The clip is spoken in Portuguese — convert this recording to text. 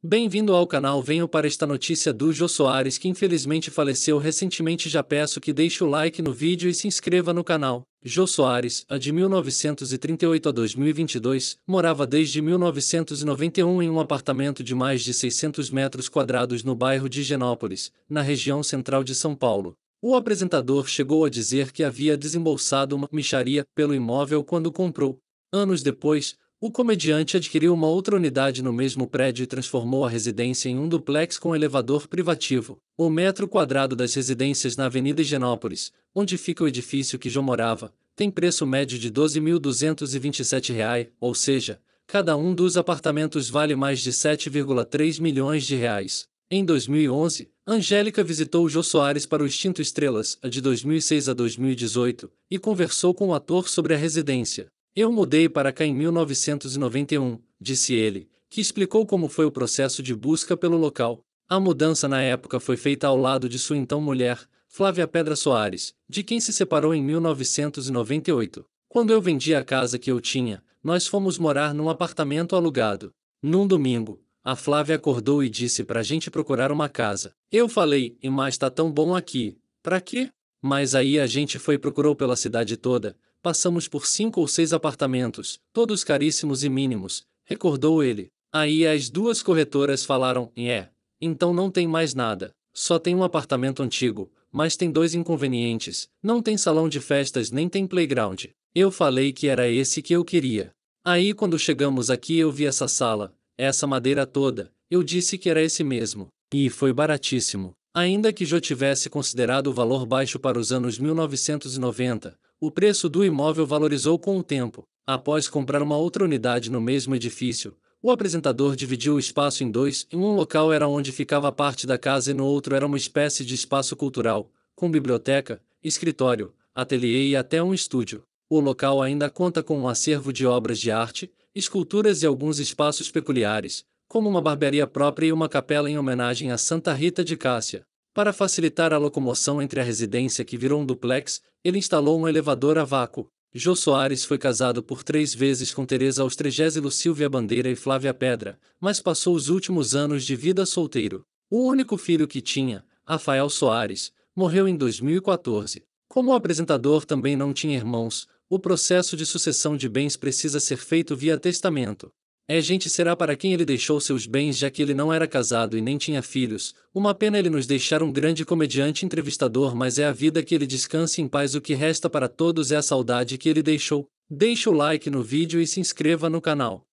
Bem-vindo ao canal Venho para esta notícia do Jô Soares que infelizmente faleceu recentemente já peço que deixe o like no vídeo e se inscreva no canal. Jô Soares, a de 1938 a 2022, morava desde 1991 em um apartamento de mais de 600 metros quadrados no bairro de Genópolis, na região central de São Paulo. O apresentador chegou a dizer que havia desembolsado uma micharia pelo imóvel quando comprou. Anos depois, o comediante adquiriu uma outra unidade no mesmo prédio e transformou a residência em um duplex com elevador privativo, o metro quadrado das residências na Avenida Higienópolis, onde fica o edifício que João morava, tem preço médio de R$ 12.227, ou seja, cada um dos apartamentos vale mais de 7,3 milhões de reais. Em 2011, Angélica visitou Jô Soares para o Extinto Estrelas, de 2006 a 2018, e conversou com o ator sobre a residência. Eu mudei para cá em 1991, disse ele, que explicou como foi o processo de busca pelo local. A mudança na época foi feita ao lado de sua então mulher, Flávia Pedra Soares, de quem se separou em 1998. Quando eu vendi a casa que eu tinha, nós fomos morar num apartamento alugado. Num domingo, a Flávia acordou e disse pra gente procurar uma casa. Eu falei, e mais tá tão bom aqui, pra quê? Mas aí a gente foi e procurou pela cidade toda, Passamos por cinco ou seis apartamentos, todos caríssimos e mínimos, recordou ele. Aí as duas corretoras falaram: É, então não tem mais nada. Só tem um apartamento antigo, mas tem dois inconvenientes: não tem salão de festas nem tem playground. Eu falei que era esse que eu queria. Aí quando chegamos aqui eu vi essa sala, essa madeira toda, eu disse que era esse mesmo. E foi baratíssimo. Ainda que já tivesse considerado o valor baixo para os anos 1990, o preço do imóvel valorizou com o tempo. Após comprar uma outra unidade no mesmo edifício, o apresentador dividiu o espaço em dois, em um local era onde ficava parte da casa e no outro era uma espécie de espaço cultural, com biblioteca, escritório, ateliê e até um estúdio. O local ainda conta com um acervo de obras de arte, esculturas e alguns espaços peculiares, como uma barbearia própria e uma capela em homenagem a Santa Rita de Cássia. Para facilitar a locomoção entre a residência que virou um duplex, ele instalou um elevador a vácuo. Jô Soares foi casado por três vezes com Teresa Austregésilo Silvia Bandeira e Flávia Pedra, mas passou os últimos anos de vida solteiro. O único filho que tinha, Rafael Soares, morreu em 2014. Como o apresentador também não tinha irmãos, o processo de sucessão de bens precisa ser feito via testamento. É gente será para quem ele deixou seus bens já que ele não era casado e nem tinha filhos. Uma pena ele nos deixar um grande comediante entrevistador, mas é a vida que ele descanse em paz. O que resta para todos é a saudade que ele deixou. Deixe o like no vídeo e se inscreva no canal.